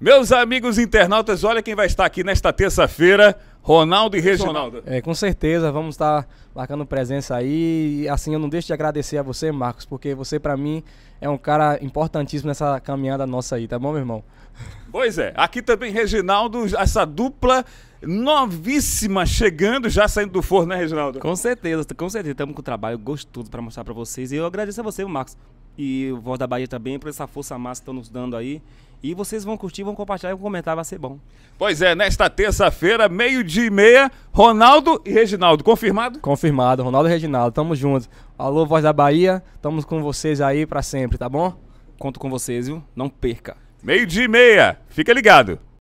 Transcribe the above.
Meus amigos internautas, olha quem vai estar aqui nesta terça-feira. Ronaldo e Reginaldo. É, com certeza, vamos estar marcando presença aí. E assim, eu não deixo de agradecer a você, Marcos, porque você, para mim, é um cara importantíssimo nessa caminhada nossa aí, tá bom, meu irmão? Pois é, aqui também, Reginaldo, essa dupla novíssima chegando, já saindo do forno, né, Reginaldo? Com certeza, com certeza. Estamos com o trabalho gostoso para mostrar para vocês. E eu agradeço a você, Marcos, e o Voz da Bahia também, por essa força massa que estão nos dando aí. E vocês vão curtir, vão compartilhar e vão comentar, vai ser bom. Pois é, nesta terça-feira, meio-dia e meia, Ronaldo e Reginaldo, confirmado? Confirmado, Ronaldo e Reginaldo, tamo junto. Alô, Voz da Bahia, estamos com vocês aí para sempre, tá bom? Conto com vocês, viu? Não perca. Meio-dia e meia, fica ligado.